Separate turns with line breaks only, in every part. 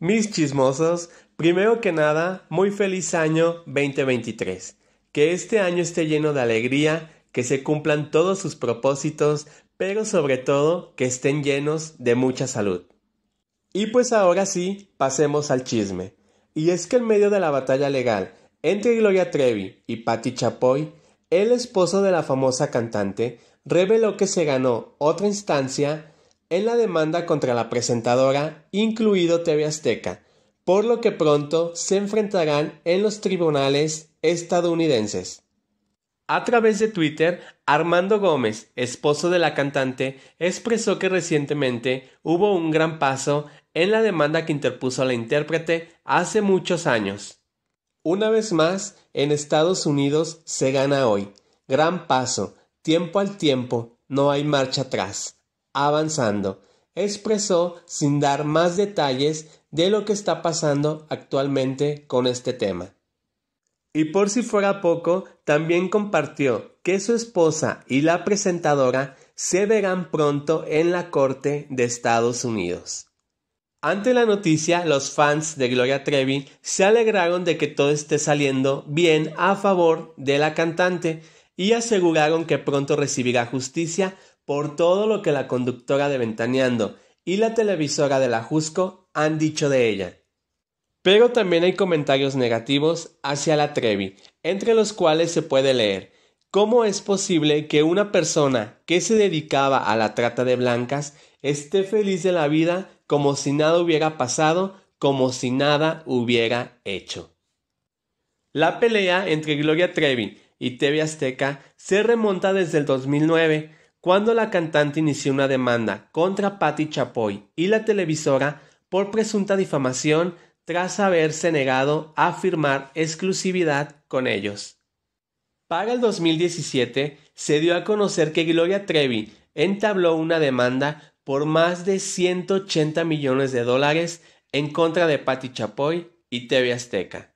Mis chismosos, primero que nada, muy feliz año 2023. Que este año esté lleno de alegría, que se cumplan todos sus propósitos, pero sobre todo que estén llenos de mucha salud. Y pues ahora sí, pasemos al chisme. Y es que en medio de la batalla legal entre Gloria Trevi y Patti Chapoy, el esposo de la famosa cantante reveló que se ganó otra instancia en la demanda contra la presentadora, incluido TV Azteca, por lo que pronto se enfrentarán en los tribunales estadounidenses. A través de Twitter, Armando Gómez, esposo de la cantante, expresó que recientemente hubo un gran paso en la demanda que interpuso la intérprete hace muchos años. Una vez más, en Estados Unidos se gana hoy. Gran paso, tiempo al tiempo, no hay marcha atrás avanzando, expresó sin dar más detalles de lo que está pasando actualmente con este tema. Y por si fuera poco, también compartió que su esposa y la presentadora se verán pronto en la Corte de Estados Unidos. Ante la noticia, los fans de Gloria Trevi se alegraron de que todo esté saliendo bien a favor de la cantante y aseguraron que pronto recibirá justicia por todo lo que la conductora de Ventaneando y la televisora de la Jusco han dicho de ella. Pero también hay comentarios negativos hacia la Trevi, entre los cuales se puede leer ¿Cómo es posible que una persona que se dedicaba a la trata de blancas esté feliz de la vida como si nada hubiera pasado, como si nada hubiera hecho? La pelea entre Gloria Trevi y TV Azteca se remonta desde el 2009, cuando la cantante inició una demanda contra Patti Chapoy y la televisora por presunta difamación tras haberse negado a firmar exclusividad con ellos. Para el 2017 se dio a conocer que Gloria Trevi entabló una demanda por más de 180 millones de dólares en contra de Patti Chapoy y TV Azteca.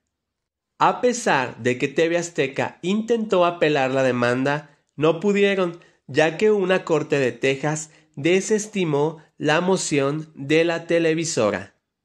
A pesar de que TV Azteca intentó apelar la demanda, no pudieron, ya que una corte de Texas desestimó la moción de la televisora.